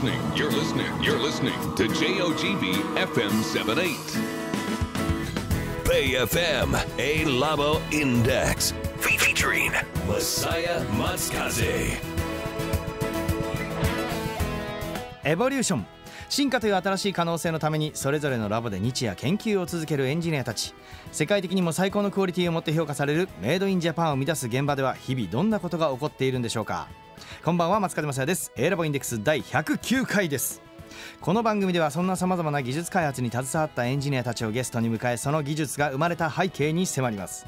listening, you're listening, you're listening to JOGB FM 78. Bay FM, A Labo Index, featuring Messiah Matsukaze. エボリューション進化という新しい可能性のためにそれぞれのラボで日夜研究を続けるエンジニアたち世界的にも最高のクオリティを持って評価されるメイドインジャパンを生み出す現場では日々どんなことが起こっているんでしょうかこんばんは松風雅也です A ラボインデックス第109回ですこの番組ではそんなさまざまな技術開発に携わったエンジニアたちをゲストに迎えその技術が生まれた背景に迫ります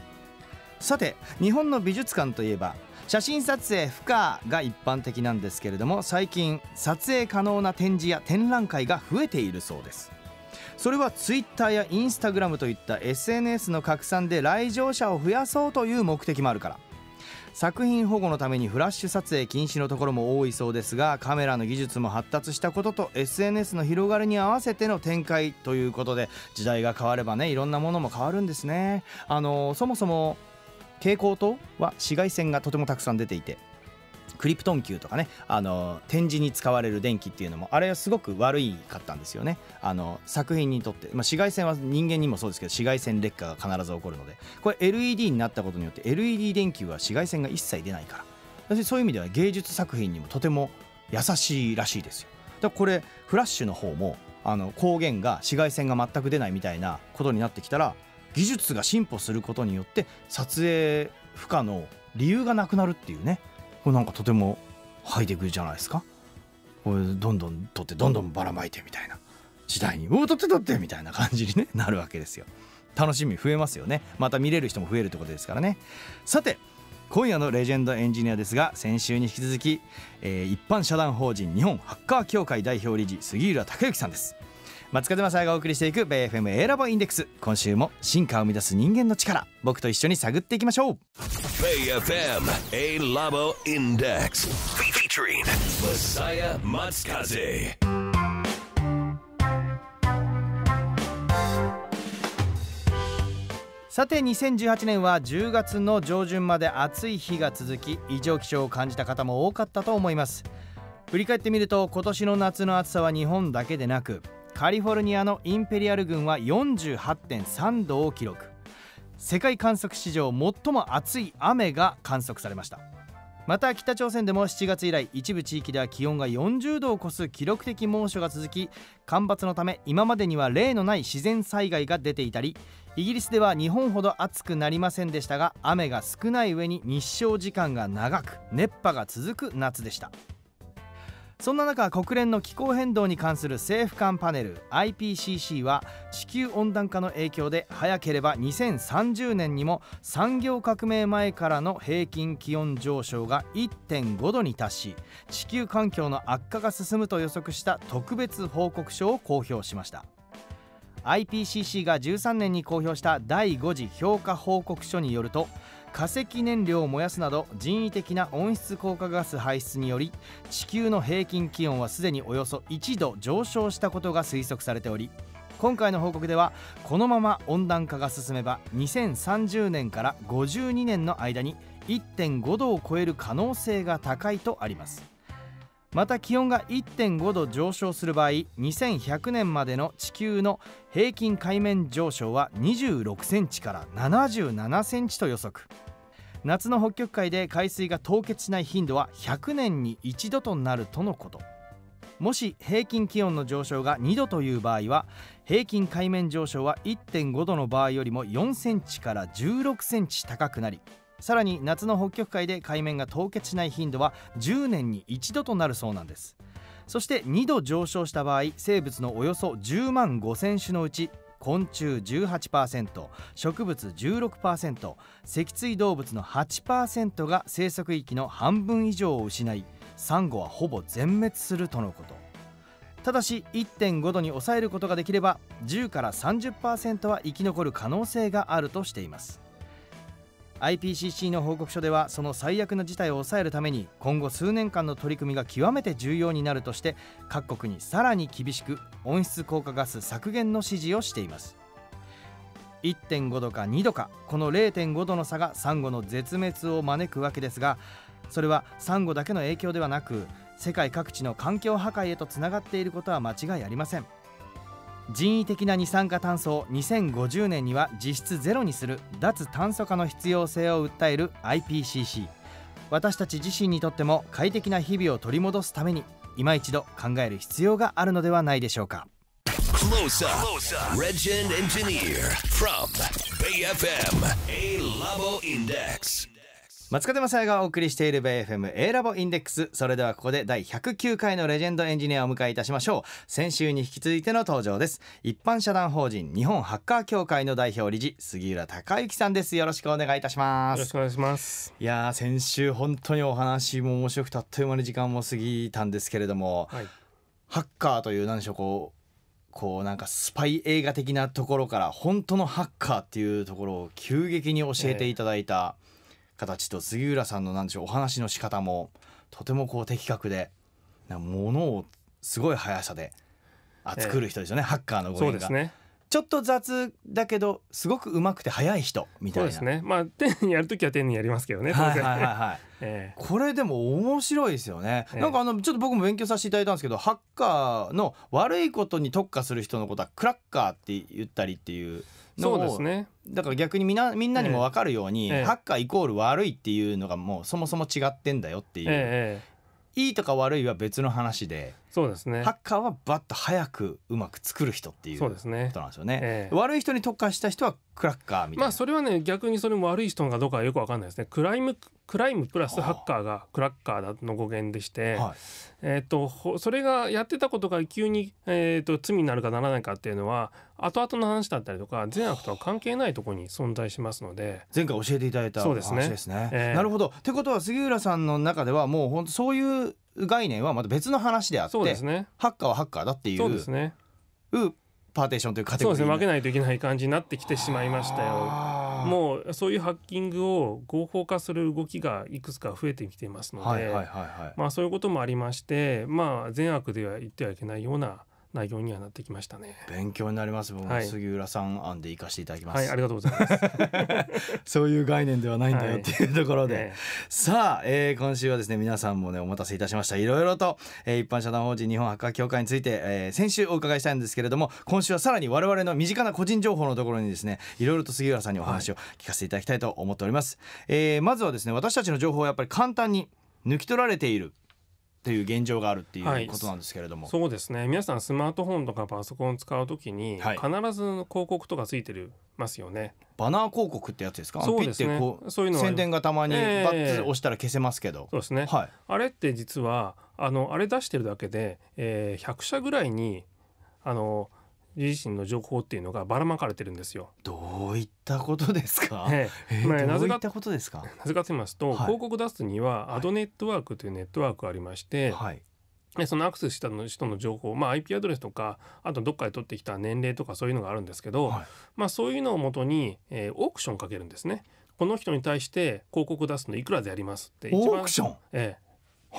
さて日本の美術館といえば写真撮影不可が一般的なんですけれども最近撮影可能な展示や展覧会が増えているそうですそれはツイッターやインスタグラムといった SNS の拡散で来場者を増やそうという目的もあるから作品保護のためにフラッシュ撮影禁止のところも多いそうですがカメラの技術も発達したことと SNS の広がりに合わせての展開ということで時代が変わればねいろんなものも変わるんですねあのそもそも蛍光灯は紫外線がとてもたくさん出ていてクリプトン球とかねあの展示に使われる電気っていうのもあれはすごく悪いかったんですよねあの作品にとって、まあ、紫外線は人間にもそうですけど紫外線劣化が必ず起こるのでこれ LED になったことによって LED 電球は紫外線が一切出ないからそういう意味では芸術作品にもとても優しいらしいですよだからこれフラッシュの方もあの光源が紫外線が全く出ないみたいなことになってきたら技術が進歩することによって撮影不可の理由がなくなるっていうねこれなんかとてもハイテクじゃないですかこれどんどん撮ってどんどんばらまいてみたいな時代に「おお撮って撮って」みたいな感じに、ね、なるわけですよ楽しみ増えますよねまた見れる人も増えるってことですからねさて今夜のレジェンドエンジニアですが先週に引き続き、えー、一般社団法人日本ハッカー協会代表理事杉浦武之さんです松風正也がお送りしていく BFM エラボインデックス今週も進化を生み出す人間の力僕と一緒に探っていきましょう BFM A ラボインデックス Featuring m a さて2018年は10月の上旬まで暑い日が続き異常気象を感じた方も多かったと思います振り返ってみると今年の夏の暑さは日本だけでなくカリフォルニアのインペリアル軍は48.3度を記録世界観測史上最も暑い雨が観測されましたまた北朝鮮でも7月以来一部地域では気温が40度を超す記録的猛暑が続き干ばつのため今までには例のない自然災害が出ていたりイギリスでは日本ほど暑くなりませんでしたが雨が少ない上に日照時間が長く熱波が続く夏でしたそんな中国連の気候変動に関する政府間パネル IPCC は地球温暖化の影響で早ければ2030年にも産業革命前からの平均気温上昇が1.5度に達し地球環境の悪化が進むと予測した特別報告書を公表しました IPCC が13年に公表した第5次評価報告書によると化石燃料を燃やすなど人為的な温室効果ガス排出により地球の平均気温はすでにおよそ1度上昇したことが推測されており今回の報告ではこのまま温暖化が進めば2030年から52年の間に1.5度を超える可能性が高いとありますまた気温が1.5度上昇する場合2100年までの地球の平均海面上昇は26センチから77センチと予測夏の北極海で海水が凍結しない頻度は100年に1度となるとのこともし平均気温の上昇が2度という場合は平均海面上昇は1.5度の場合よりも4センチから16センチ高くなりさらに夏の北極海で海面が凍結しない頻度は10年に1度となるそうなんですそして2度上昇した場合生物のおよそ10万5000種のうち昆虫18%植物16%脊椎動物の8%が生息域の半分以上を失いサンゴはほぼ全滅するとのことただし1.5度に抑えることができれば10から30%は生き残る可能性があるとしています IPCC の報告書ではその最悪の事態を抑えるために今後数年間の取り組みが極めて重要になるとして各国にさらに厳しく温室効果ガス削減の指示をしています1.5度か2度かこの0.5度の差がサンゴの絶滅を招くわけですがそれはサンゴだけの影響ではなく世界各地の環境破壊へとつながっていることは間違いありません人為的な二酸化炭素を2050年には実質ゼロにする脱炭素化の必要性を訴える IPCC 私たち自身にとっても快適な日々を取り戻すために今一度考える必要があるのではないでしょうか Close up. Close up. 松方正也がお送りしている BFMA ラボインデックスそれではここで第109回のレジェンドエンジニアをお迎えいたしましょう先週に引き続いての登場です一般社団法人日本ハッカー協会の代表理事杉浦隆之さんですよろしくお願いいたしますよろしくお願いしますいや先週本当にお話も面白くてあっという間に時間も過ぎたんですけれども、はい、ハッカーという何でしょうこうこうなんかスパイ映画的なところから本当のハッカーっていうところを急激に教えていただいた、形と杉浦さんの何でしょうお話の仕方もとてもこう的確でものをすごい速さであ作る人ですよね、えー、ハッカーの動きが。ね、ちょっと雑だけどすごくうまくて速い人みたいなそうですねまあ天に やるときは天にやりますけどねはいはいはい、はい えー、これでも面白いですよね、えー、なんかあのちょっと僕も勉強させていただいたんですけどハッカーの悪いことに特化する人のことはクラッカーって言ったりっていうそうですねだから逆にみんなみんなにも分かるように、ええ、ハッカーイコール悪いっていうのがもうそもそも違ってんだよっていう、え、いいとか悪いは別の話でそうですねハッカーはバッと早くうまく作る人っていうそうです、ね、ことなんですよね、えー、悪い人に特化した人はクラッカーみたいなまあそれはね逆にそれも悪い人かどうかはよくわかんないですねクライムクライムプラスハッカーがクラッカーだの語源でして、はい、えと、それがやってたことが急に、えーと、罪になるかならないかっていうのは後々の話だったりとか善悪とは関係ないところに存在しますので前回教えていただいた話ですね。すねなるほどってことは杉浦さんの中ではもう本当そういう概念はまた別の話であって、ね、ハッカーはハッカーだっていうそうですねうパーテーションというカテゴリーそうですね分けないといけない感じになってきてしまいましたよもうそういうハッキングを合法化する動きがいくつか増えてきていますので、はいはい、まあそういうこともありましてまあ善悪では言ってはいけないような内容にはなってきましたね勉強になります僕も杉浦さん案で行かしていただきます、はい、はい、ありがとうございます そういう概念ではないんだよっていうところで、はい、さあ、えー、今週はですね皆さんもねお待たせいたしましたいろいろと、えー、一般社団法人日本博学協会について、えー、先週お伺いしたいんですけれども今週はさらに我々の身近な個人情報のところにですねいろいろと杉浦さんにお話を聞かせていただきたいと思っております、はい、えー、まずはですね私たちの情報はやっぱり簡単に抜き取られているっていう現状があるっていうことなんですけれども、はい、そうですね皆さんスマートフォンとかパソコン使うときに必ず広告とかついてる、ますよねバナー広告ってやつですかそうですねこうそういうの宣伝がたまにバッツ押したら消せますけど、えー、そうですね、はい、あれって実はあのあれ出してるだけで、えー、100社ぐらいにあの自身の情報っていうのがばらまかれてるんですよ。どういったことですか。えええー、まあ、なぜかと言いますと、はい、広告出すにはアドネットワークというネットワークがありまして。はいで、そのアクセスしたの人の情報、まあ、IP アドレスとかあとどっかで取ってきた年齢とかそういうのがあるんですけど、はい、まあ、そういうのをもとに、えー、オークションかけるんですねこの人に対して広告出すのいくらでやりますって一番オークション、ええ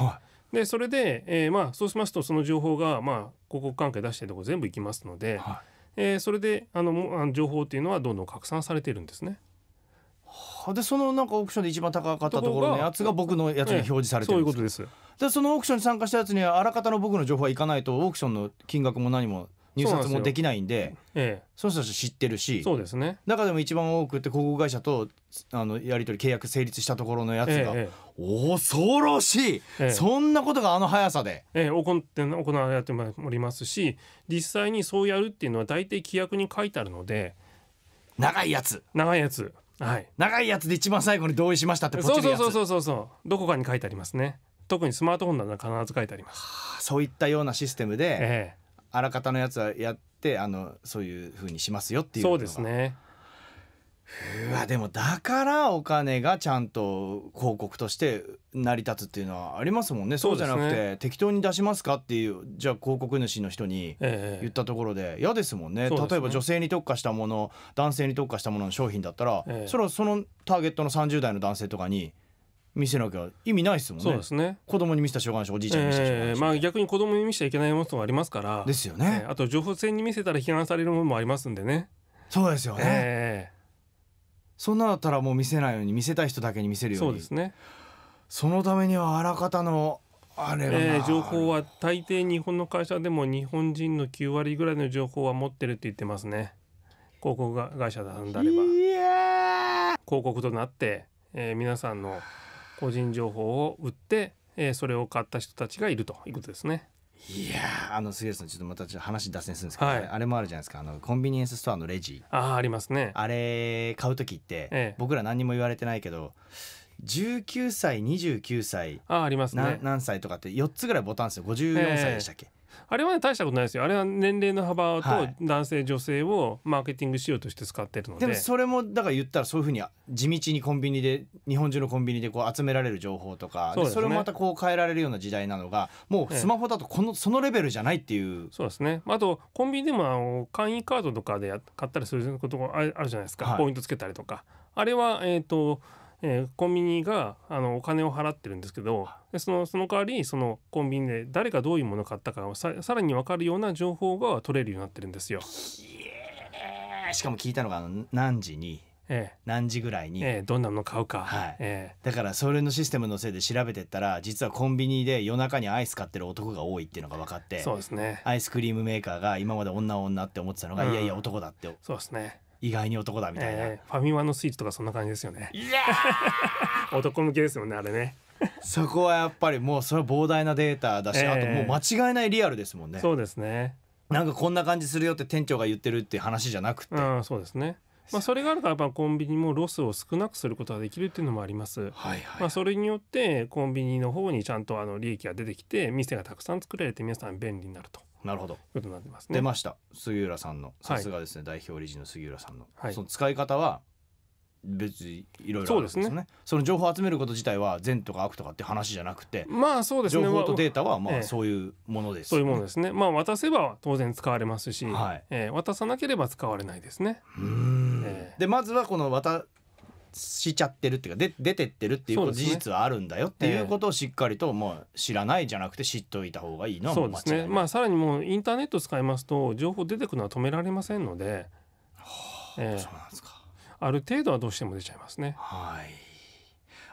はい、でそれで、えー、まあそうしますとその情報がまあ広告関係出してるとこ全部行きますので、はい、えー、それであのあの情報っていうのはどんどん拡散されてるんですね。はでそのなんかオークションで一番高かったところのやつが僕のやつに表示されてるんです、えいうことですでそのオークションに参加したやつにはあらかたの僕の情報はいかないとオークションの金額も何も入札もできないんでええ、その人知ってるしそうですね中でも一番多くって広告会社とあのやり取り契約成立したところのやつが、ええ、恐ろしい、ええ、そんなことがあの速さで、ええ、行って行われておりますし実際にそうやるっていうのは大体規約に書いてあるので長いやつ長いやつはい、長いやつで一番最後に同意しましたってそうそうそうそうそうどこかに書いてありますね特にスマートフォンなら必ず書いてありますそういったようなシステムで、ええ、あらかたのやつはやってあのそういうふうにしますよっていうそうですねうわでもだからお金がちゃんと広告として成り立つっていうのはありますもんねそうじゃなくて、ね、適当に出しますかっていうじゃあ広告主の人に言ったところで嫌、ええ、ですもんね、ね、例えば女性に特化したもの男性に特化したものの商品だったら、ええ、それはそのターゲットの30代の男性とかに「見せなきゃ意味ないですもんね。そうですね。子供に見せた障害者、おじいちゃんに見せたしょうえー。まあ逆に子供に見せちゃいけないものもありますから。ですよね。えー、あと情報戦に見せたら批判されるものもありますんでね。そうですよね。えー、そんなだったらもう見せないように見せたい人だけに見せるように。そうですね。そのためにはあらかたのあれは、えー、情報は大抵日本の会社でも日本人の9割ぐらいの情報は持ってるって言ってますね広告が会社さんであれば広告となって、えー、皆さんの個人情報を売って、えー、それを買った人たちがいるということですね。いやあの杉浦さんちょっとまた話脱線するんですけど、ねはい、あれもあるじゃないですかあのコンビニエンスストアのレジあありますねあれ買う時って、ええ、僕ら何にも言われてないけど19歳29歳ああります、ね、何歳とかって4つぐらいボタンですよ54歳でしたっけ、あれは、ね、大したことないですよあれは年齢の幅と男性、はい、女性をマーケティングしようとして使ってるのででもそれもだから言ったらそういうふうに地道にコンビニで日本中のコンビニでこう集められる情報とかそ、ね,、れもまたこう変えられるような時代なのがもうスマホだとこの、そのレベルじゃないっていうそうですねあとコンビニでもあの簡易カードとかで買ったりすることがあるじゃないですか、はい、ポイントつけたりとかあれはえっ、ー、とえー、コンビニがあのお金を払ってるんですけどでそのその代わりそのコンビニで誰がどういうものを買ったかをささらに分かるような情報が取れるようになってるんですよ。しかも聞いたのが何時にええ、何時ぐらいに、ええ、どんなの買うか、はいええ、だからそれのシステムのせいで調べてったら実はコンビニで夜中にアイス買ってる男が多いっていうのが分かってそうです、ね、アイスクリームメーカーが今まで女女って思ってたのが、うん、いやいや男だってそうですね意外に男だみたいな、えー、ファミマのスイーツとかそんな感じですよね 男向けですもんねあれね そこはやっぱりもうそれは膨大なデータだし、えー、あともう間違いないリアルですもんねそうですねなんかこんな感じするよって店長が言ってるって話じゃなくて、うん、そうですねまあ、それがあるからやっぱコンビニもロスを少なくすることができるっていうのもあります。まそれによってコンビニの方にちゃんとあの利益が出てきて店がたくさん作られて皆さん便利になると。なるほどことになってますね。出ました杉浦さんのさすがですね、代表理事の杉浦さんの、はいその使い方は別にいろいろあるんですねそその情報を集めること自体は善とか悪とかって話じゃなくて、まあそうです情ね。報とデータはまあそういうものです、そういうものですね。まあ渡せば当然使われますし、はいえ渡さなければ使われないですね。うんええでまずはこの渡しちゃってるっていうかで出てってるっていう事実はあるんだよっていうことをしっかりともう知らないじゃなくて知っといた方がいいのはそうですねまあさらにもうインターネット使いますと情報出てくのは止められませんので、はあ、えー、そうなんですかある程度はどうしても出ちゃいますね。はい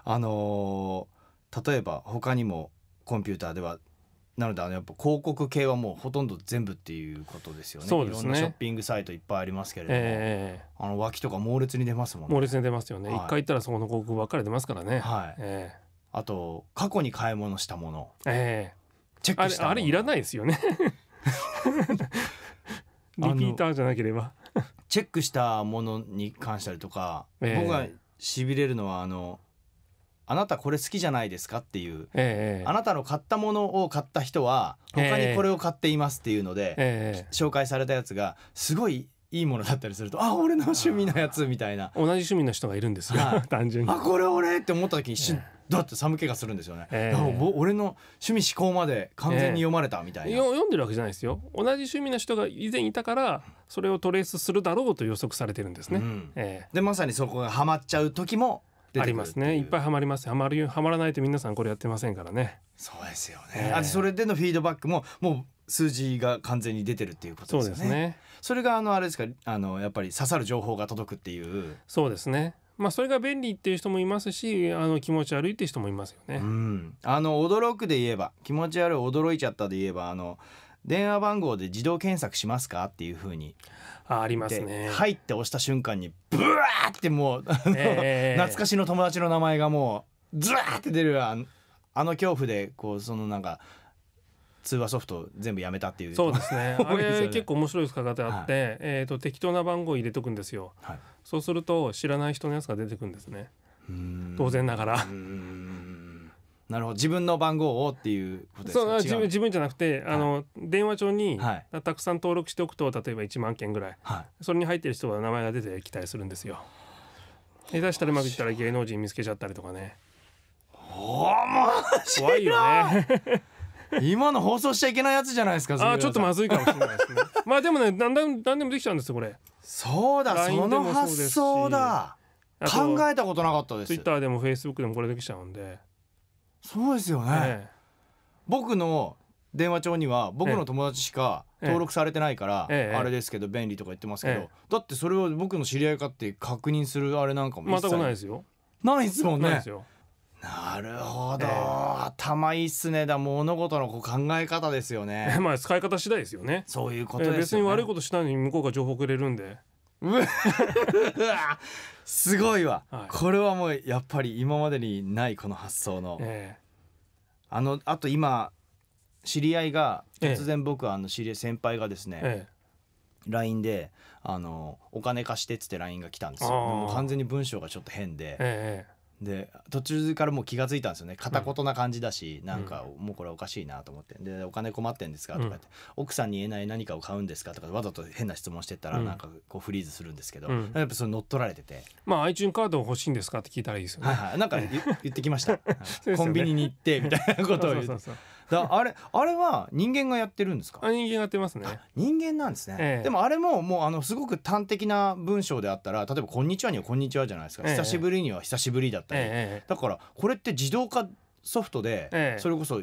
あのー、例えば他にもコンピューターではなのであのやっぱ広告系はもうほとんど全部っていうことですよねそうですねいろんなショッピングサイトいっぱいありますけれども、えー、あの脇とか猛烈に出ますもんね猛烈に出ますよね一、はい、回行ったらそこの広告ばっかり出ますからねはい、えー、あと過去に買い物したもの、えー、チェックしたあれいらないですよね リピーターじゃなければチェックしたものに関したりとか、えー、僕がしびれるのはあのあなたこれ好きじゃないですかっていう、ええ、あなたの買ったものを買った人は他にこれを買っていますっていうので、え、紹介されたやつがすごいいいものだったりするとあ俺の趣味のやつみたいな同じ趣味の人がいるんですよ、単純にあこれ俺って思った時に一瞬、だって寒気がするんですよね、えー、俺の趣味思考まで完全に読まれたみたいな、えー、読んでるわけじゃないですよ同じ趣味の人が以前いたからそれをトレースするだろうと予測されてるんですね、うんえー、でまさにそこがハマっちゃう時もありますねいっぱいはまりますはまるはまらないと皆さんこれやってませんからねそうですよね、えー、それでのフィードバックももう数字が完全に出てるっていうことですねそうですねそれがあのあれですかあのやっぱり刺さる情報が届くっていうそうですねまあ、それが便利っていう人もいますしあの気持ち悪いって人もいますよね。うん、あの驚くで言えば気持ち悪い驚いちゃったで言えばあの電話番号で自動検索しますかっていうふうにありますね入って押した瞬間にブワーってもう、えー、懐かしの友達の名前がもうズワーって出るあのあの恐怖でこうそのなんか通話ソフト全部やめたっていうそうですね あれ結構面白い使い方あって、はい、えーと、適当な番号入れとくんですよ、はい、そうすると知らない人のやつが出てくるんですね当然ながらなるほど自分の番号をっていうことですか自分自分じゃなくて、はい、あの電話帳に、はい、たくさん登録しておくと例えば1万件ぐらい、はい、それに入ってる人は名前が出てきたりするんですよ。下手したらうまくいったら芸能人見つけちゃったりとかね。怖いよね今の放送しちゃいけないやつじゃないですかあちょっとまずいかもしれないですね まあでもねだんだん何でもできちゃうんですよこれそうだその発想だ考えたことなかったですツイッターでもフェイスブックでもこれできちゃうんでそうですよね、ええ、僕の電話帳には僕の友達しか登録されてないから、あれですけど便利とか言ってますけど、だってそれを僕の知り合いかって確認するあれなんかも全くないですよないですもんねなるほど、頭いいっすねだ物事のこう考え方ですよね まあ使い方次第ですよねそういうこと、ね、別に悪いことしたのに向こうが情報くれるんですごいわ、はい、これはもうやっぱり今までにないこの発想の、えー、あのあと今知り合いが突然僕あの知り合い先輩がですね、えー LINE であの「お金貸して」っつって LINE が来たんですよ完全に文章がちょっと変で、ええ、で途中からもう気が付いたんですよね片言な感じだし、うん、なんかもうこれおかしいなと思って「でお金困ってんですか?」とかって、うん、奥さんに言えない何かを買うんですか?」とかわざと変な質問してったらなんかこうフリーズするんですけど、うん、やっぱそれ乗っ取られてて「まあ iTune カード欲しいんですか?」って聞いたらいいですよね。はいはい、なんか言ってきました、ね、コンビニに行ってみたいなことを言って。そうそうそうそうだあれあれは人間がやってるんですか人間やってますね人間なんですね、ええ、でもあれももうあのすごく端的な文章であったら例えば「こんにちは」には「こんにちは」じゃないですか、え、久しぶりには「久しぶり」だったり、だからこれって自動化ソフトで、それこそ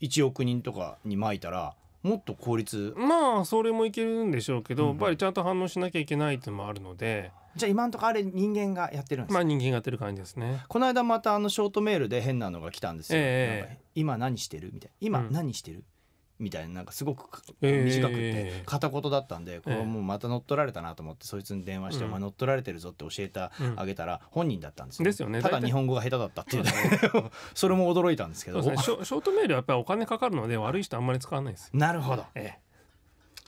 一億人とかにまいたらもっと効率まあそれもいけるんでしょうけど、やっぱりちゃんと反応しなきゃいけないっていうのもあるので。じゃあ今んとこあれ人間がやってるんですまあ人間がやってる感じですねこの間またあのショートメールで変なのが来たんですよ、えー、今何してるみたいな今何してる、うんみたいななんかすごく短くて片言だったんでこれもうまた乗っ取られたなと思ってそいつに電話して「お前乗っ取られてるぞ」って教えてあげたら本人だったんですよ。ですよね。ただ日本語が下手だったっていう それも驚いたんですけどショートメールはやっぱりお金かかるので悪い人あんまり使わないです。なるほど、ええ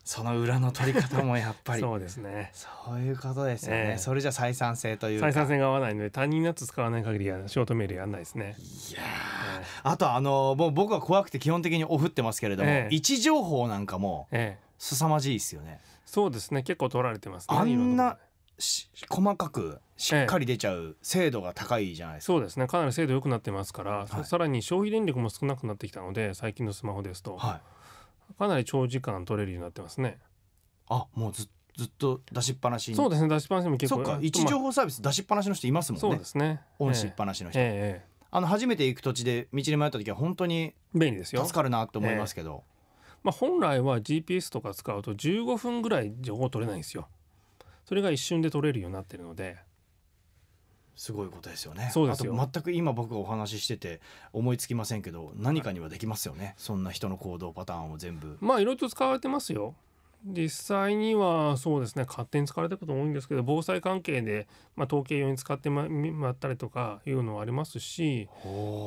その裏の取り方もやっぱり そうですねそういうことですよね、えー、それじゃ採算性という採算性が合わないので他人のやつ使わない限りはショートメールやんないですねいや、えー、あとあのもう僕は怖くて基本的にオフってますけれども、えー、位置情報なんかも凄まじいですよね、そうですね結構取られてます、ね、あんな細かくしっかり出ちゃう精度が高いじゃないですか、ええ、そうですねかなり精度良くなってますから、はい、さらに消費電力も少なくなってきたので最近のスマホですと、はい、かなり長時間取れるようになってますねあもうずずっと出しっぱなしそうですね出しっぱなしも結構そっか位置情報サービス出しっぱなしの人いますもんねそうですねオンしっぱなしの人、えー、えー、あの初めて行く土地で道に迷った時は本当に便利ですよ助かるなと思いますけど、えー、まあ、本来は GPS とか使うと15分ぐらい情報取れないんですよそれが一瞬で取れるようになってるのですごいことですよねそうですよ全く今僕がお話ししてて思いつきませんけど何かにはできますよね、そんな人の行動パターンを全部まあいろいろと使われてますよ実際にはそうですね勝手に使われたこと多いんですけど防災関係で、まあ、統計用に使ってままったりとかいうのはありますし、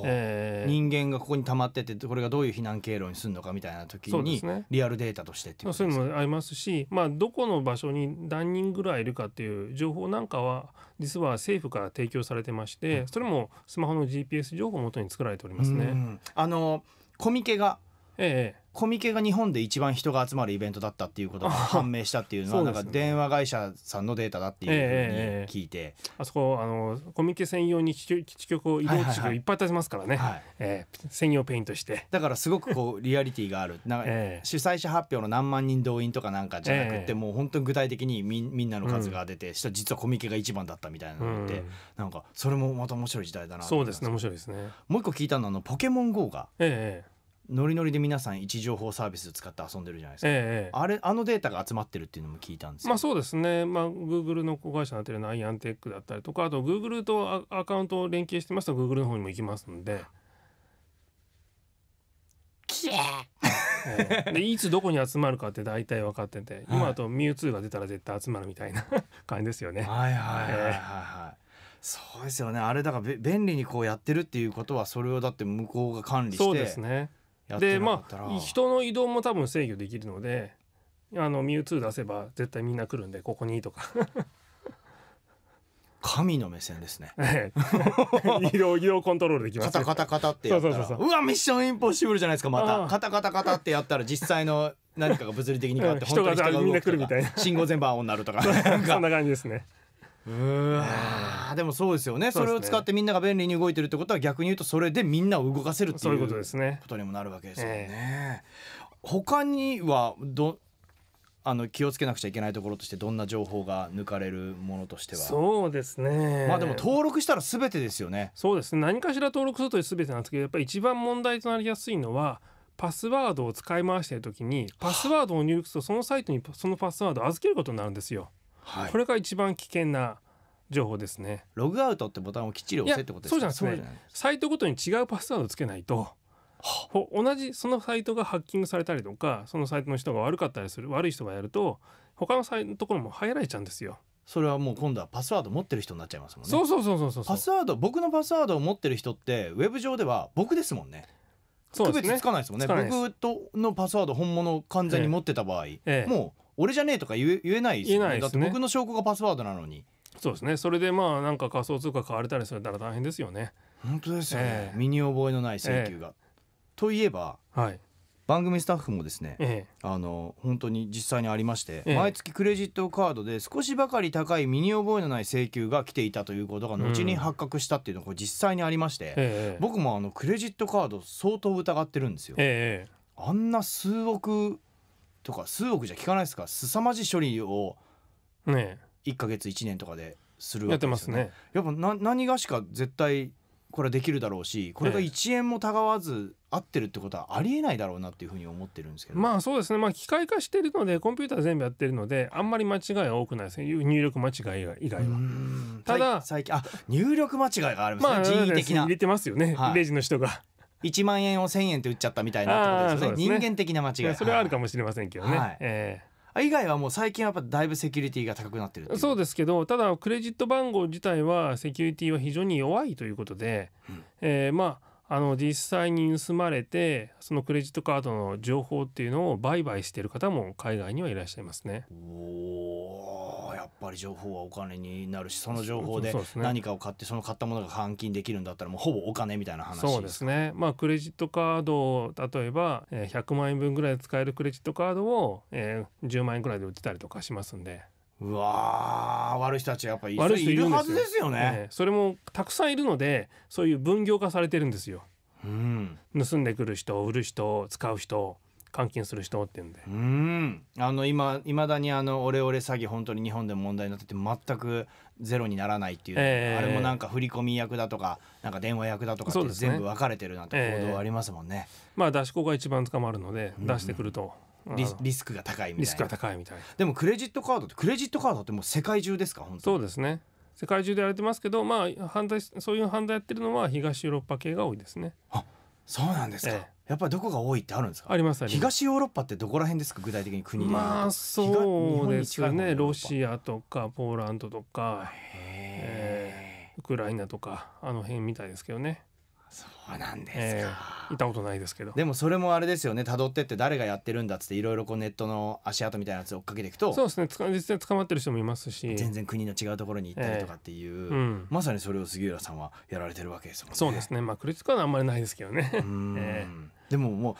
えー、人間がここに溜まっててこれがどういう避難経路にするのかみたいな時に、ね、リアルデータとしてっていうそういうのもありますし、まあ、どこの場所に何人ぐらいいるかっていう情報なんかは実は政府から提供されてまして、うん、それもスマホの GPS 情報をもとに作られておりますね。あのコミケが、ええコミケが日本で一番人が集まるイベントだったっていうことが判明したっていうのは、なんか電話会社さんのデータだっていうふうに聞いて、ええあそこあのコミケ専用に基地局を移動地区いっぱい立てますからね、はいはい、えー、専用ペイントしてだからすごくこうリアリティがあるなんか、主催者発表の何万人動員とかなんかじゃなくて、もう本当に具体的にみみんなの数が出て、うん、実はコミケが一番だったみたいなのって、うん、なんかそれもまた面白い時代だなそうですね面白いですねもう一個聞いたのはあのポケモン GO が、ええノリノリで皆さん位置情報サービス使って遊んでるじゃないですか、ええ、あれあのデータが集まってるっていうのも聞いたんですまあそうですねまあ Google の子会社になってるのアイアンテックだったりとかあと Google とアカウントを連携してますと Google の方にも行きますんで。キえー、でいつどこに集まるかって大体分かってて、今あとミュウツーが出たら絶対集まるみたいな 感じですよね。はいはいはいはい、はい。そうですよねあれだから便利にこうやってるっていうことはそれをだって向こうが管理してそうですねでまあ人の移動も多分制御できるのであのミュウツー出せば絶対みんな来るんでここにとか神の目線ですね。移動移動コントロールできます。カタカタカタってやったら、そうそうそううわミッションインポッシブルじゃないですかまた。カタカタカタってやったら実際の何かが物理的に変わって 人が人みんな来るみたいな。信号全部青になると か。そんな感じですね。でもそうですよね、ね、それを使ってみんなが便利に動いてるってことは逆に言うとそれでみんなを動かせるっていうことですねことにもなるわけですよね。えー、他にはどあの気をつけなくちゃいけないところとしてどんな情報が抜かれるものとしてはそうですねまあでも登録したら全てですよねそうですね何かしら登録すると全てなんですけどやっぱり一番問題となりやすいのはパスワードを使い回している時にパスワードを入力するとそのサイトにそのパスワードを預けることになるんですよ。はい、これが一番危険な情報ですねログアウトってボタンをきっちり押せってことですかそうじゃないサイトごとに違うパスワードつけないと同じそのサイトがハッキングされたりとかそのサイトの人が悪かったりする悪い人がやると他のサイトのところも入られちゃうんですよそれはもう今度はパスワード持ってる人になっちゃいますもんねそうそうそうそうパスワード僕のパスワードを持ってる人ってウェブ上では僕ですもんね区別つかないですもんね僕とのパスワード本物完全に持ってた場合、えええ、もう俺じゃねえとか言え言えないですよねないですねだって僕の証拠がパスワードなのにそうですねそれでまあなんか仮想通貨買われたりされたら大変ですよね本当ですよね、ええ身に覚えのない請求が、といえばはい番組スタッフもですね、えあの本当に実際にありまして、ええ毎月クレジットカードで少しばかり高い身に覚えのない請求が来ていたということが後に発覚したっていうのがこれ実際にありまして、ええ僕もあのクレジットカード相当疑ってるんですよ、ええあんな数億とか数億じゃ聞かないですか凄まじい処理をね1か月1年とかでするわけですよね。やっぱな何がしか絶対これはできるだろうしこれが1円もたがわず合ってるってことはありえないだろうなっていうふうに思ってるんですけど、まあそうですねまあ機械化してるのでコンピューター全部やってるのであんまり間違いは多くないですね入力間違い以外は。ただ最近あ入力間違いがあるんですね、まあ、人為的な入れてますよね、はい、レジの人が。1万円を1000円って売っちゃったみたいなことですね、人間的な間違いそれはあるかもしれませんけどね、え以外はもう最近はやっぱだいぶセキュリティが高くなってるそうですけどただクレジット番号自体はセキュリティは非常に弱いということで、えまああの実際に盗まれてそのクレジットカードの情報っていうのを売買している方も海外にはいらっしゃいますね。おっぱり情報はお金になるしその情報で何かを買ってその買ったものが換金できるんだったらもうほぼお金みたいな話そうですねまあクレジットカードを例えば100万円分ぐらい使えるクレジットカードを、え10万円ぐらいで売ってたりとかしますんで。うわ悪い人たちやっぱり悪い人いるはずですよね、ね、それもたくさんいるのでそういう分業化されてるんですよ、うん、盗んでくる人売る人使う人監禁する人ってんでうんあの今いまだにあのオレオレ詐欺本当に日本でも問題になってて全くゼロにならないっていう、えー、あれもなんか振込役だとかなんか電話役だとかって全部分かれてるなんて報道ありますもんね、ねえー、まあ出し子が一番捕まるので出してくると、うん、リリスクが高いみたいなリスクが高いみたいなでもクレジットカードってクレジットカードってもう世界中ですか本当そうですね世界中でやれてますけどまあ犯罪そういう犯罪やってるのは東ヨーロッパ系が多いですねあそうなんですか、えーやっぱりどこが多いってあるんですか。あります。東ヨーロッパってどこら辺ですか、具体的に国で。まあ、そうですかね。ロシアとかポーランドとか、えウクライナとかあの辺みたいですけどね。そうなんですか、えー、たことないですけどでもそれもあれですよね辿ってって誰がやってるんだっつっていろいろこうネットの足跡みたいなやつを追っかけていくとそうですね実際捕まってる人もいますし全然国の違うところに行ったりとかっていう、えーうん、まさにそれを杉浦さんはやられてるわけですもんねそうですねまあクレジットカードあんまりないですけどね、えー、でももう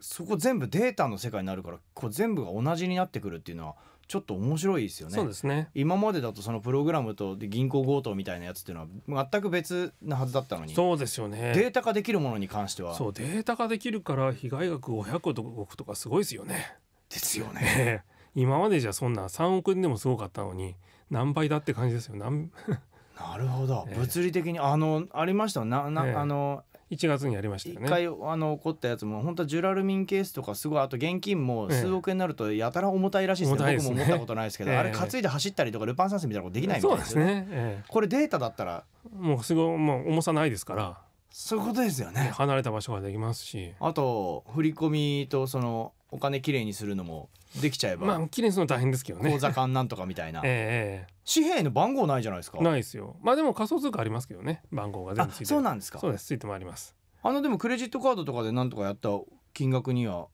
そこ全部データの世界になるからこう全部が同じになってくるっていうのはちょっと面白いですよね。そうですね今までだとそのプログラムと銀行強盗みたいなやつっていうのは全く別なはずだったのにそうですよねデータ化できるものに関してはそうデータ化できるから被害額500億とかすごいですよね。ですよね。今までじゃそんな3億円でもすごかったのに何倍だって感じですよ。何 なるほど、物理的にあのありましたなな、えー、あの1月にやりましたよね一回あの起こったやつも本当はジュラルミンケースとかすごいあと現金も数億円になるとやたら重たいらしいですね、僕も思ったことないですけど、あれ担いで走ったりとかルパン三世みたいなことできないみたいですね、ねえ、これデータだったらもうすごいもう重さないですからそういうことですよね離れた場所ができますしあと振り込みとそのお金きれいにするのもできちゃえば、まあ綺麗にするの大変ですけどね口座間なんとかみたいな、えー、紙幣の番号ないじゃないですかないですよまあでも仮想通貨ありますけどね番号が全部ついてそうなんですかそうですついてもありますあのでもクレジットカードとかでなんとかやった金額には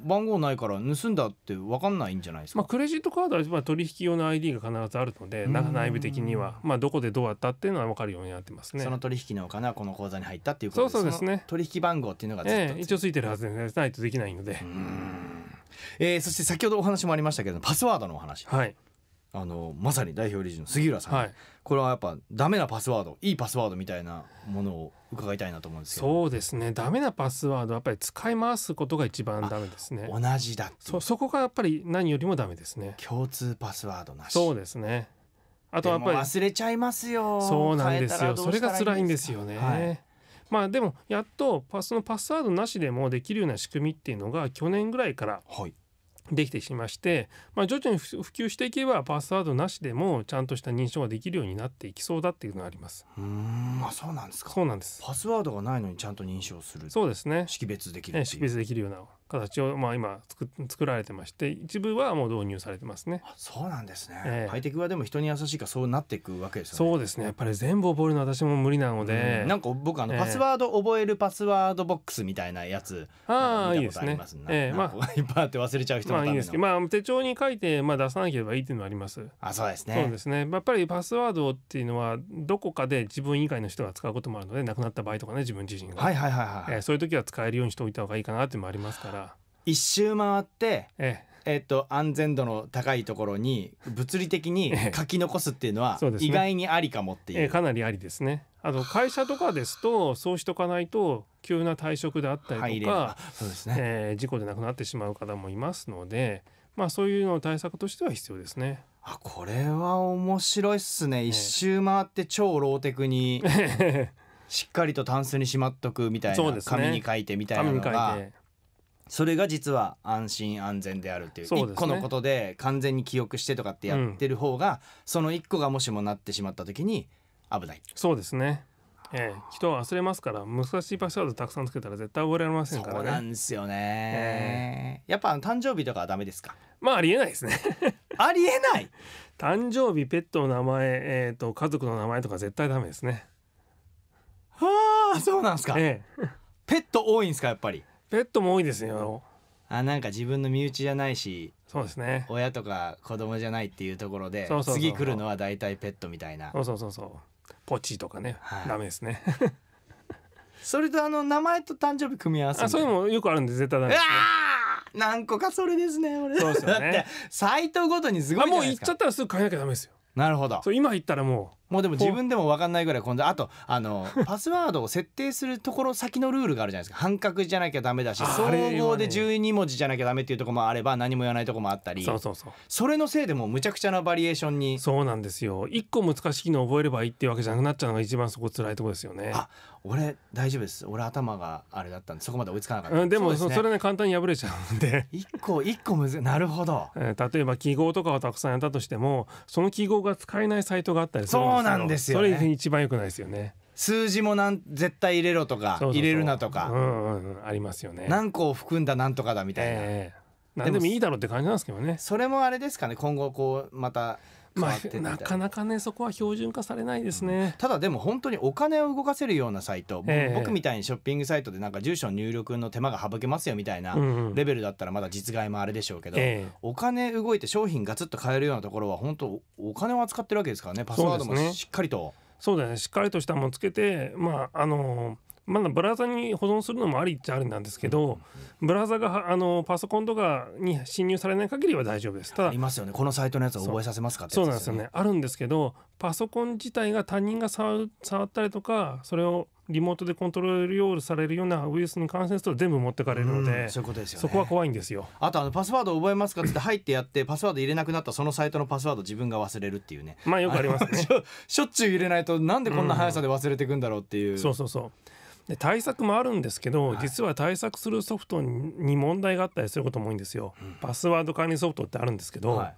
番号ないから盗んだって分かんないんじゃないですか、まあ、クレジットカードはまあ取引用の ID が必ずあるので内部的には、まあ、どこでどうやったっていうのは分かるようになってますねその取引のお金はこの口座に入ったっていうことでそうそうですね取引番号っていうのがずっと、えー、一応ついてるはずでないとできないのでうんえー、そして先ほどお話もありましたけどパスワードのお話、はい、あのまさに代表理事の杉浦さん、はい、これはやっぱダメなパスワードいいパスワードみたいなものを伺いたいなと思うんですけどそうですねダメなパスワードやっぱり使い回すことが一番ダメですね同じだそそこがやっぱり何よりもダメですね共通パスワードなしそうですねあとやっぱり忘れちゃいますよそうなんですよそれが辛いんですよね、はいまあでもやっとパスのパスワードなしでもできるような仕組みっていうのが去年ぐらいからできてしまして、まあ、徐々に普及していけばパスワードなしでもちゃんとした認証ができるようになっていきそうだっていうのがあります。うんまあそうなんですかそうなんですパスワードがないのにちゃんと認証するそうですね識別できる識別できるような形をまあ今作作られてまして一部はもう導入されてますねそうなんですね、えー、ハイテクはでも人に優しいかそうなっていくわけです、ね、そうですねやっぱり全部覚えるのは私も無理なのでんなんか僕あの、パスワード覚えるパスワードボックスみたいなやつああいいですねええー、まあいっぱいあって忘れちゃう人まいですけどまあ手帳に書いてまあ出さなければいいっていうのはありますあそうですねそうですねやっぱりパスワードっていうのはどこかで自分以外の人が使うこともあるので亡くなった場合とかね自分自身がはいはいはいはい、えー、そういう時は使えるようにしておいた方がいいかなっていうのもありますから一周回って、えええっと、安全度の高いところに物理的に書き残すっていうのは意外にありかもってえいええう。かなりありですねあの会社とかですとそうしとかないと急な退職であったりとれるかあ、そうですね、えー事故で亡くなってしまう方もいますので、まあ、そういうの対策としては必要ですね。あこれは面白いっすね一周回って超ローテクにしっかりとタンスにしまっとくみたいそうなですね紙に書いてみたいな紙に書いてそれが実は安心安全であるっていう一、ね、個のことで完全に記憶してとかってやってる方が、うん、その一個がもしもなってしまった時に危ないそうですねええ、人は忘れますから難しいパスワードたくさんつけたら絶対覚えられませんからねそうなんですよね、ええ、やっぱ誕生日とかはダメですかまあありえないですね ありえない誕生日ペットの名前えっ、ー、と家族の名前とか絶対ダメですねはあそうなんですか、ええ、ペット多いんですかやっぱりペットも多いですよあなんか自分の身内じゃないしそうですね親とか子供じゃないっていうところで次来るのは大体ペットみたいなそうそうそうそうポチとかね、はい、ダメですね それとあの名前と誕生日組み合わせあそういうのもよくあるんで絶対ダメです、ね、何個かそれですね俺そうですよね サイトごとにすごいもう行っちゃったらすぐ変えなきゃダメですよなるほどそう今行ったらももうでも自分でも分かんないぐらい今度あとあの パスワードを設定するところ先のルールがあるじゃないですか半角じゃなきゃダメだし総合で12文字じゃなきゃダメっていうところもあれば何も言わないところもあったりそうそうそうそれのせいでもうむちゃくちゃなバリエーションにそうなんですよ一個難しいのを覚えればいいっていうわけじゃなくなっちゃうのが一番そこ辛いところですよねあ俺大丈夫です俺頭があれだったんでそこまで追いつかなかった、うん、でもそ、ね,、れね簡単に破れちゃうんで一個一個むずなるほど、えー、例えば記号とかをたくさんやったとしてもその記号が使えないサイトがあったりするんですそうなんですよ、ね、それ一番良くないですよね数字もなん絶対入れろとか入れるなとかうううんんん、ありますよね何個を含んだなんとかだみたいな、え何でもいいだろうって感じなんですけどねそれもあれですかね今後こうまたまあ、なかなかねそこは標準化されないですね、うん、ただでも本当にお金を動かせるようなサイト、えー、僕みたいにショッピングサイトでなんか住所入力の手間が省けますよみたいなレベルだったらまだ実害もあれでしょうけど、お金動いて商品ガツッと買えるようなところは本当お金を扱ってるわけですからねパスワードもしっかりと。そうだねしっかりとしたものつけてまああのまだブラウザに保存するのもありっちゃありなんですけど、ブラウザがあのパソコンとかに侵入されない限りは大丈夫です。ただ、いますよね、このサイトのやつを覚えさせますかって、ね、そうなんですよね、あるんですけど、パソコン自体が他人が触触ったりとか、それをリモートでコントロールされるようなウイルスに感染すると全部持ってかれるので、うんそこでね、そこは怖いんですよあとあのパスワード覚えますかって入ってやってパスワード入れなくなったそのサイトのパスワード自分が忘れるっていうねまあよくありますね しょっちゅう入れないとなんでこんな速さで忘れていくんだろうっていう、うん、そうそうそうで対策もあるんですけど、はい、実は対策するソフトに問題があったりすることも多いんですよ。うん、パスワード管理ソフトってあるんですけど、は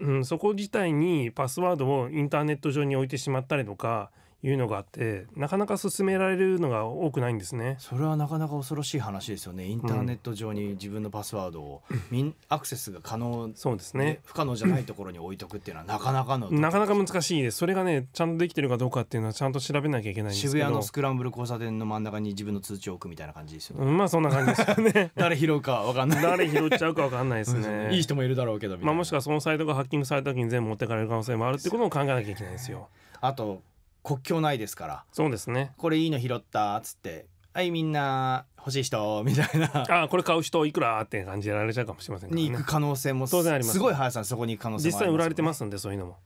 い、うん、そこ自体にパスワードをインターネット上に置いてしまったりとかいうのがあってなかなか進められるのが多くないんですねそれはなかなか恐ろしい話ですよねインターネット上に自分のパスワードを、うん、アクセスが可能そうですね不可能じゃないところに置いとくっていうのはなかなかのなかなか難しいですそれがねちゃんとできてるかどうかっていうのはちゃんと調べなきゃいけないんですけど渋谷のスクランブル交差点の真ん中に自分の通知を置くみたいな感じですよね、うん、まあそんな感じですよね 誰拾うかわかんない誰拾っちゃうかわかんないですねいい人もいるだろうけどまあもしくはそのサイトがハッキングされた時に全部持ってかれる可能性もあるってことも考えなきゃいけないですよあと国境ないですからそうですねこれいいの拾ったっつってはいみんな欲しい人みたいなあこれ買う人いくらって感じでやられちゃうかもしれません、ね、に行く可能性も当然ありますすごい速さそこに行く可能性も、ね、実際売られてますんでそういうのも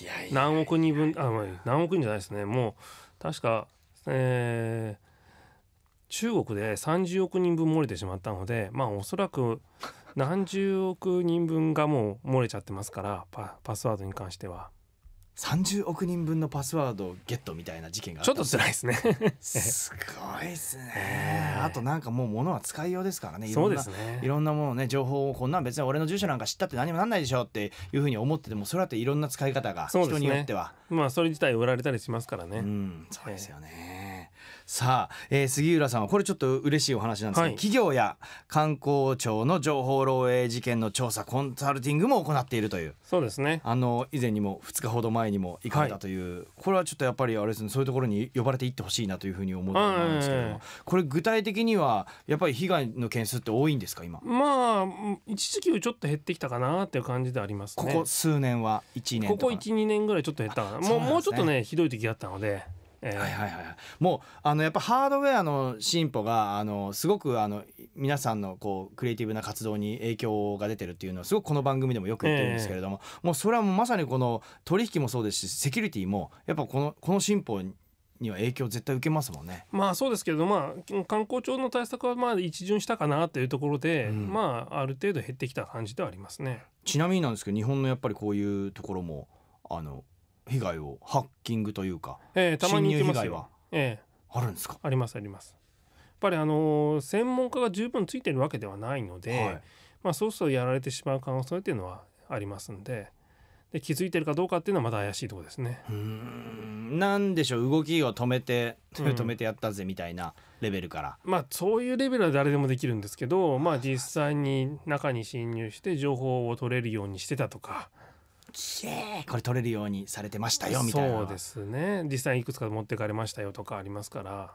いやいや何億人分あ何億人じゃないですねもう確かえー、中国で30億人分漏れてしまったのでまあおそらく何十億人分がもう漏れちゃってますからパパスワードに関しては。30億人分のパスワードをゲットみたいな事件がちょっと辛いですねすごいですね、えー、あとなんかもう物は使いようですからねいろんな、ね、いろんなものね情報をこんなん別に俺の住所なんか知ったって何もなんないでしょっていうふうに思っててもそれだっていろんな使い方が人によっては、ね、まあそれ自体売られたりしますからねうんそうですよね、えーさあ、えー、杉浦さんはこれちょっと嬉しいお話なんですけど、はい、企業や観光庁の情報漏洩事件の調査コンサルティングも行っているというそうですねあの以前にも2日ほど前にも行かれたという、はい、これはちょっとやっぱりあれですねそういうところに呼ばれていってほしいなというふうに思うんですけども、これ具体的にはやっぱり被害の件数って多いんですか今まあ一時期ちょっと減ってきたかなっていう感じであります、ね、ここ数年は1年ここ12年ぐらいちょっと減ったかな、ね、もうもうちょっとねひどい時あったのでえー、はいはいはいもうあのやっぱハードウェアの進歩があのすごくあの皆さんのこうクリエイティブな活動に影響が出てるっていうのはすごくこの番組でもよく言ってるんですけれども、えー、もうそれはもうまさにこの取引もそうですしセキュリティもやっぱこのこの進歩には影響絶対受けますもんね。まあそうですけど、まあ観光庁の対策はまあ一巡したかなというところで、うん、まあある程度減ってきた感じではありますね。ちなみになんですけど、日本のやっぱりこういうところもあの被害をハッキングというか、えー、たまに行えあるんですかありますありますやっぱりあの専門家が十分ついてるわけではないので、はい、まあ、そうするとやられてしまう可能性っていうのはありますんでで気づいてるかどうかっていうのはまだ怪しいとこですねうんなんでしょう動きを止めて止めてやったぜみたいなレベルから、まあそういうレベルは誰でもできるんですけどまあ実際に中に侵入して情報を取れるようにしてたとかこれ取れるようにされてましたよみたいなそうですね実際いくつか持ってかれましたよとかありますからや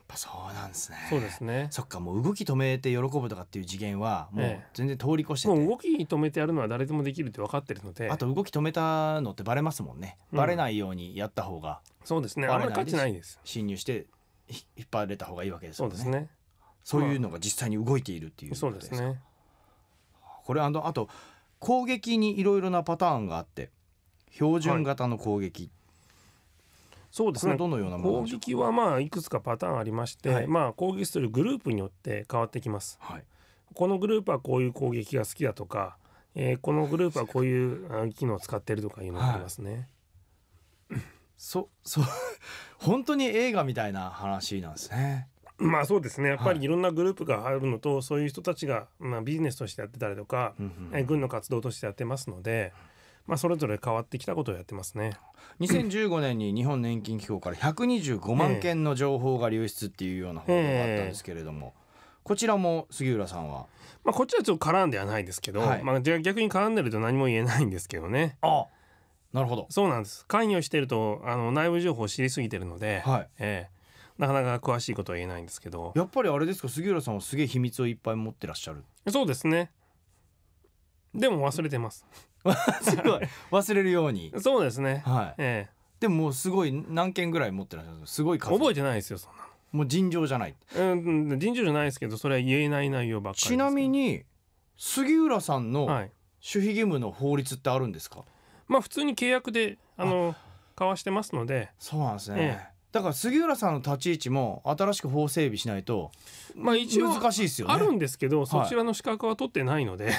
っぱそうなんですねそうですねそっかもう動き止めて喜ぶとかっていう次元はもう全然通り越して、ええ、動き止めてやるのは誰でもできるって分かってるのであと動き止めたのってバレますもんねバレないようにやった方が、そうですねあんまり価値ないです侵入して引っ張れた方がいいわけですもんねそうですねそういうのが実際に動いているっていうことですか、まあ、そうですねこれあのあと攻撃にいろいろなパターンがあって標準型の攻撃、はい、そうですねどのようなもの攻撃はまあいくつかパターンありまして、はい、まあ、攻撃するグループによって変わってきます、はい、このグループはこういう攻撃が好きだとか、えー、このグループはこういう機能を使ってるとかいうのがありますね。そそう 本当に映画みたいな話なんですね。まあそうですねやっぱりいろんなグループがあるのと、はい、そういう人たちが、まあ、ビジネスとしてやってたりとか、うんうん、軍の活動としてやってますので、まあ、それぞれ変わってきたことをやってますね2015年に日本年金機構から125万件の情報が流出っていうような報道があったんですけれども。えーえーこちらも杉浦さんは、まあ、こっちはちょっと絡んではないですけど、はい、まあ、逆に絡んでると何も言えないんですけどね。ああなるほどそうなんです関与してるとあの内部情報を知りすぎてるので、はいえなかなか詳しいことは言えないんですけどやっぱりあれですか杉浦さんはすげえ秘密をいっぱい持ってらっしゃるそうですねでも忘れてます すごい忘れるようにそうですねはい、ええ、でももうすごい何件ぐらい持ってらっしゃるすごい数覚えてないですよそんなもう尋常じゃないうん尋常じゃないですけどそれは言えない内容ばっかりちなみに杉浦さんの守秘義務の法律ってあるんですか、はい、まあ普通に契約であの交わしてますのでそうなんですね、ええだから杉浦さんの立ち位置も新しく法整備しないとまあ一応難しいですよね。あるんですけど、そちらの資格は取ってないので、はい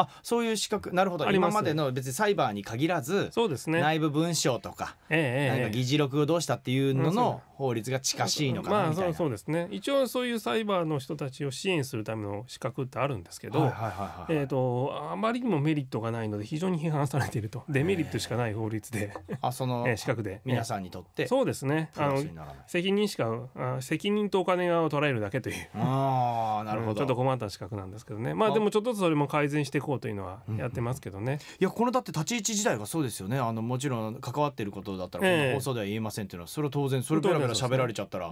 あそういう資格なるほど今までの別にサイバーに限らずそうですね内部文書とか,、ええ、なんか議事録をどうしたっていうのの法律が近しいのかなまあ、そうですね一応そういうサイバーの人たちを支援するための資格ってあるんですけどあまりにもメリットがないので非常に批判されていると デメリットしかない法律で、えー、あその資格で皆さんにとって、そうですねあの責任しかあ責任とお金を捉えるだけというあなるほど、うん、ちょっと困った資格なんですけどねまあでもちょっとずつそれも改善していこうこというのはやってますけどね、うんうん、いやこのだって立ち位置自体がそうですよねあのもちろん関わってることだったらこの放送では言えませんっていうのは、えー、それは当然それペラペラ喋られちゃったら。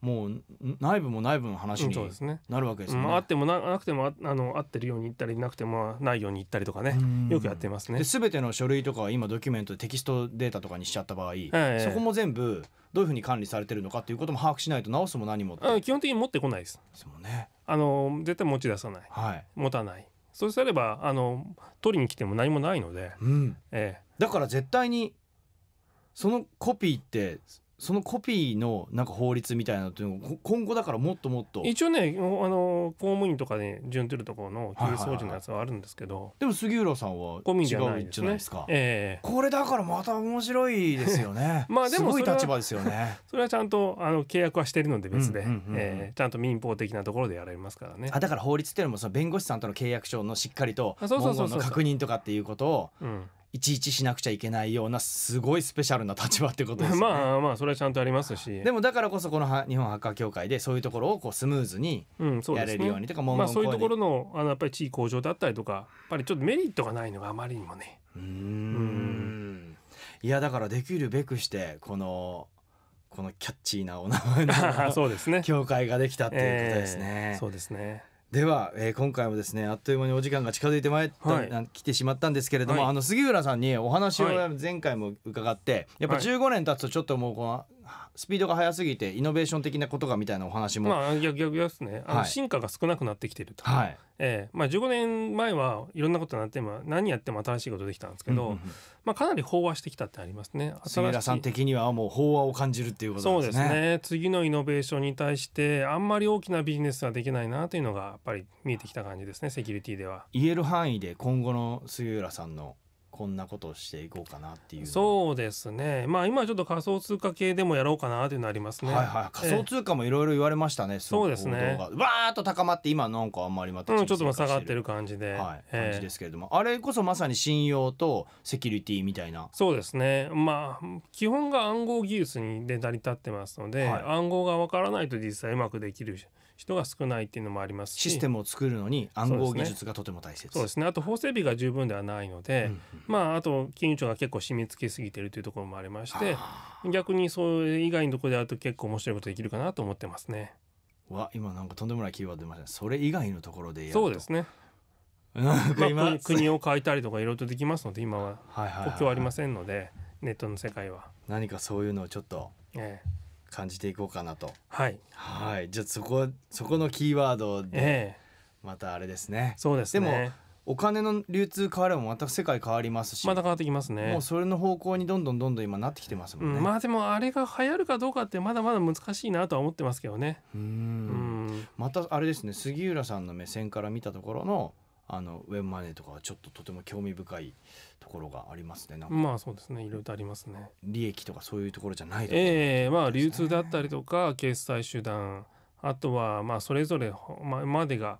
もう内部も内部の話になるわけですね。うん、まあ、あってもなくてもあの合ってるように言ったりなくてもないように言ったりとかねよくやってますね。すべての書類とかは今ドキュメントテキストデータとかにしちゃった場合、はいそこも全部どういうふうに管理されてるのかっていうことも把握しないと直すも何も基本的に持ってこないです。ですもんね。あの絶対持ち出さない、はい、持たないそうすればあの取りに来ても何もないので、うん、ええ、だから絶対にそのコピーってそのコピーのなんか法律みたいなのっていうの今後だからもっともっと一応ねあの公務員とかで準てるところの金掃除のやつはあるんですけど、はいはいはい、でも杉浦さんは公務員じゃないです、ないですか、えー、これだからまた面白いですよね まあでもすごい立場ですよね それはちゃんとあの契約はしてるので別で、うえちゃんと民法的なところでやられますからねあだから法律っていうのもその弁護士さんとの契約書のしっかりと文言の確認とかっていうことを、うんいちいちしなくちゃいけないようなすごいスペシャルな立場ってことですね。まあまあそれはちゃんとありますし。でもだからこそこの日本ハッカー協会でそういうところをこうスムーズにやれるように、うんうね、とかまあそういうところのあのやっぱり地位向上だったりとかやっぱりちょっとメリットがないのがあまりにもね。うんいやだからできるべくしてこのこのキャッチーなお名前の そうですね 協会ができたっていうことですね。えー、そうですね。では、えー、今回もですねあっという間にお時間が近づいてまいった、はい、来てしまったんですけれども、はい、あの杉浦さんにお話を前回も伺って、はい、やっぱ15年経つとちょっともうこのスピードが速すぎてイノベーション的なことがみたいなお話もまあ逆逆ですねあの、はい、進化が少なくなってきてると、はいえーまあ、15年前はいろんなことになって今何やっても新しいことできたんですけど、うんうんうん、まあ、かなり飽和してきたってありますね杉浦さん的にはもう飽和を感じるっていうことですねそうですね次のイノベーションに対してあんまり大きなビジネスはできないなというのがやっぱり見えてきた感じですねセキュリティでは言える範囲で今後の杉浦さんのこんなことをしていこうかなっていうそうですねまあ今ちょっと仮想通貨系でもやろうかなというのありますねはいはい仮想通貨もいろいろ言われましたね、えー、そうですねわーっと高まって今なんかあんまりまた、うん、ちょっと下がってる感じで、はいえー、感じですけれどもあれこそまさに信用とセキュリティみたいなそうですねまあ基本が暗号技術で成り立ってますので、はい、暗号がわからないと実際うまくできる人が少ないっていうのもありますシステムを作るのに暗号技術がとても大切そうですね、ね、あと法整備が十分ではないので、うんうん、まああと金融庁が結構染み付けすぎてるというところもありまして逆にそれ以外のところであると結構面白いことできるかなと思ってますねわ今なんかとんでもないキーワード出ましたそれ以外のところでそうですね 今国を変えたりとかいろいろとできますので今は国境ありませんのでネットの世界は何かそういうのをちょっと、ええ、感じていこうかなとはいはいじゃあそこそこのキーワードでまたあれですね、えー、そうです、ね、でもお金の流通変わればまた世界変わりますしまた変わってきますねもうそれの方向にどんどんどんどん今なってきてますもんね、うん、まあでもあれが流行るかどうかってまだまだ難しいなとは思ってますけどねうんまたあれですね杉浦さんの目線から見たところのあのウェブマネーとかはちょっととても興味深いところがありますね。まあそうですねいろいろとありますね。利益とかそういうところじゃないと、ね、ええー、まあ流通だったりとか決済手段あとはまあそれぞれままでがやっ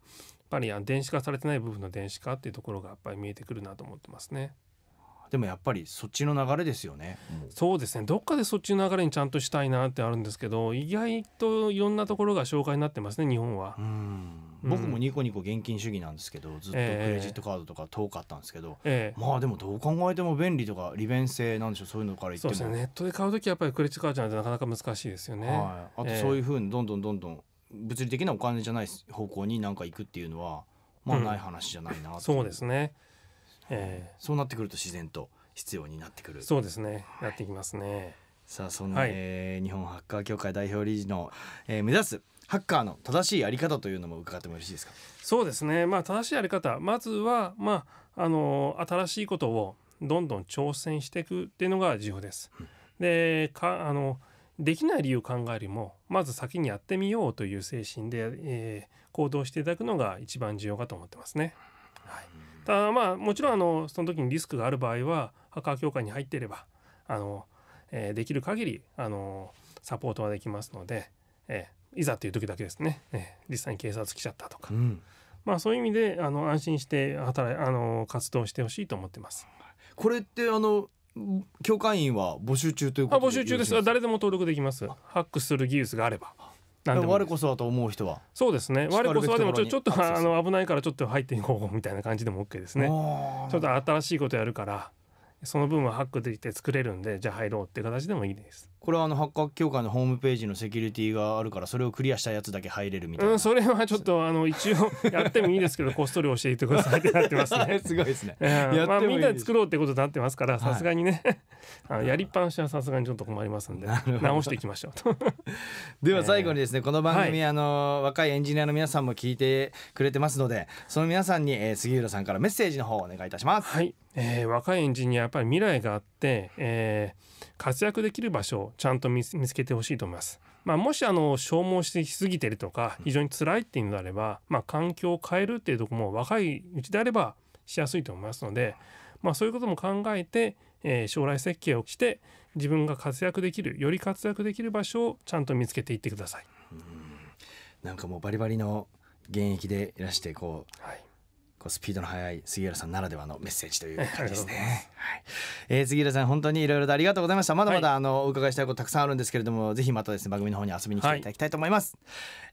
ぱり電子化されてない部分の電子化っていうところがやっぱり見えてくるなと思ってますね。でもやっぱりそっちの流れですよね。そうですね。どっかでそっちの流れにちゃんとしたいなってあるんですけど、意外といろんなところが紹介になってますね。日本は。うん僕もニコニコ現金主義なんですけどずっとクレジットカードとか遠かったんですけど、えー、まあでもどう考えても便利とか利便性なんでしょうそういうのから言ってもそうですねネットで買う時はやっぱりクレジットカードじゃないとなかなか難しいですよね、はい、あとそういうふうにどんどんどんどん物理的なお金じゃない方向に何か行くっていうのはまあない話じゃないな、うん、そうですね、えー、そうなってくると自然と必要になってくるそうですね、はなってきますねさあそんな、はい、えー、日本ハッカー協会代表理事の、えー、目指すハッカーの正しいやり方というのも伺ってもよろしいですかそうですね、まあ、正しいやり方まずは、まあ、あの新しいことをどんどん挑戦していくっていうのが重要です。うん、でかあのできない理由を考えるよりもまず先にやってみようという精神で、えー、行動していただくのが一番重要かと思ってますね。はい、ただまあもちろんあのその時にリスクがある場合はハッカー協会に入っていればあの、えー、できる限りありサポートはできますので、えー、いざという時だけですね、ね、実際に警察来ちゃったとか、うん、まあ、そういう意味であの安心して働いあの活動してほしいと思ってます。これってあの教会員は募集中ということ募集中です誰でも登録できますハックする技術があればで我こそはと思う人はそうですね我こそはでもちょっとあの危ないからちょっと入っていこうみたいな感じでも OK ですねちょっと新しいことやるからその分はハックできて作れるんでじゃあ入ろうっていう形でもいいですこれはあのハッ協会のホームページのセキュリティがあるからそれをクリアしたやつだけ入れるみたいな、うん、それはちょっとあの一応やってもいいですけど こっそり教えてくださいってなってますね すごいですね、えー、まあ、みんな作ろうってことになってますからさすがにね、は い、やりっぱなしはさすがにちょっと困りますんで直していきましょうとでは最後にですね、この番組、あの若いエンジニアの皆さんも聞いてくれてますのでその皆さんに、え杉浦さんからメッセージの方をお願いいたします。はい、えー、若いエンジニアやっぱり未来があって、えー活躍できる場所をちゃんと見つけてほしいと思います。まあ、もしあの消耗しすぎてるとか非常に辛いっていうのであれば、まあ、環境を変えるっていうとこも若いうちであればしやすいと思いますので、まあ、そういうことも考えて、え将来設計をして自分が活躍できるより活躍できる場所をちゃんと見つけていってください。うんなんかもうバリバリの現役でいらしてこう、はい、こうスピードの速い杉浦さんならではのメッセージという感じですね。はい、えー、杉浦さん本当にいろいろとありがとうございました。まだまだ、あのお伺いしたいことたくさんあるんですけれども、ぜひまたですね番組の方に遊びに来ていただきたいと思います。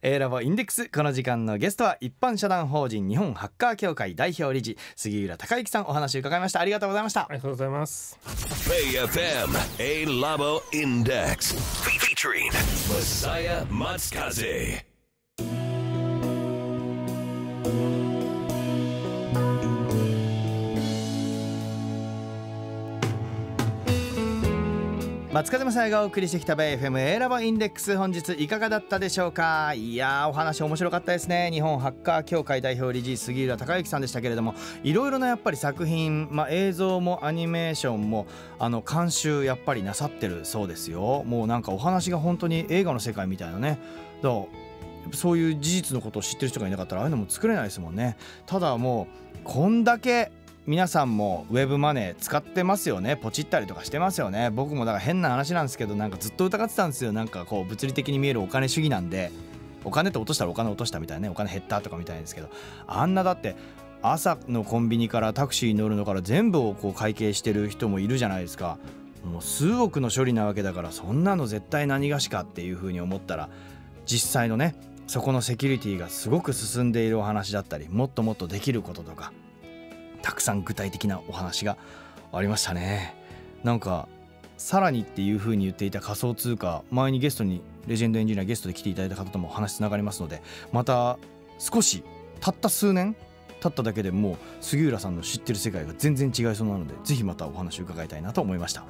はい、ラボインデックスこの時間のゲストは一般社団法人日本ハッカー協会代表理事杉浦孝之さんお話を伺いました。ありがとうございました。ありがとうございます。AFM A Labo Index featuring Masaya Matsukaze. 松風正也がお送りしてきた米 FM エラバインデックス本日いかがだったでしょうかいやお話面白かったですね日本ハッカー協会代表理事杉浦隆之さんでしたけれどもいろいろなやっぱり作品、まあ、映像もアニメーションもあの監修やっぱりなさってるそうですよもうなんかお話が本当に映画の世界みたいなねどうそういう事実のことを知ってる人がいなかったらああいうのも作れないですもんねただもうこんだけ皆さんもウェブマネー使ってますよねポチったりとかしてますよね僕もだから変な話なんですけどなんかずっと疑ってたんですよなんかこう物理的に見えるお金主義なんでお金って落としたらお金落としたみたいなねお金減ったとかみたいですけどあんなだって朝のコンビニからタクシーに乗るのから全部をこう会計してる人もいるじゃないですかもう数億の処理なわけだからそんなの絶対何がしかっていうふうに思ったら実際のねそこのセキュリティがすごく進んでいるお話だったりもっともっとできることとかたくさん具体的なお話がありましたねなんかさらにっていう風に言っていた仮想通貨前にゲストにレジェンドエンジニアゲストで来ていただいた方とも話つながりますのでまた少したった数年立っただけでもう杉浦さんの知ってる世界が全然違いそうなのでぜひまたお話を伺いたいなと思いました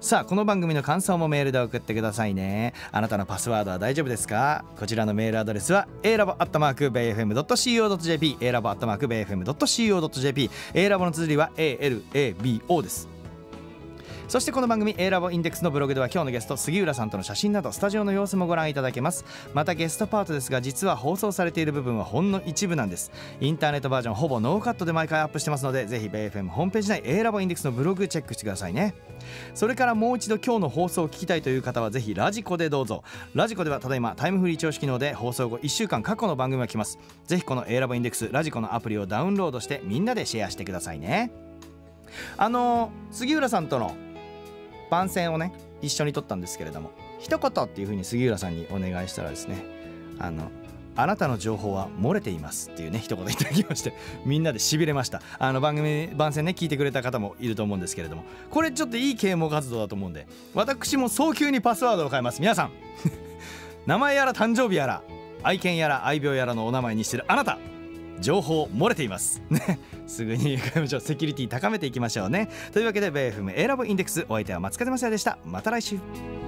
さあこの番組の感想もメールで送ってくださいねあなたのパスワードは大丈夫ですかこちらのメールアドレスは a l a b b f m c o j p a l a b b f m c o j p a l a b の綴りは ALABO ですそしてこの番組 A ラボインデックスのブログでは今日のゲスト杉浦さんとの写真などスタジオの様子もご覧いただけますまたゲストパートですが実は放送されている部分はほんの一部なんですインターネットバージョンほぼノーカットで毎回アップしてますのでぜひ BFM ホームページ内 A ラボインデックスのブログチェックしてくださいねそれからもう一度今日の放送を聞きたいという方はぜひラジコでどうぞラジコではただいまタイムフリー聴取機能で放送後1週間過去の番組が来ますぜひこの A ラボインデックスラジコのアプリをダウンロードしてみんなでシェアしてくださいねあの杉浦さんとの番宣をね一緒に撮ったんですけれども一言っていうふうに杉浦さんにお願いしたらですねあのあなたの情報は漏れていますっていうね一言いただきましてみんなでしびれましたあの番組番宣ね聞いてくれた方もいると思うんですけれどもこれちょっといい啓蒙活動だと思うんで私も早急にパスワードを変えます皆さん 名前やら誕生日やら愛犬やら愛病やらのお名前にしてるあなた情報漏れていますねすぐに外務省セキュリティ高めていきましょうねというわけで BFM 選ぶインデックスお相手は松風雅也でしたまた来週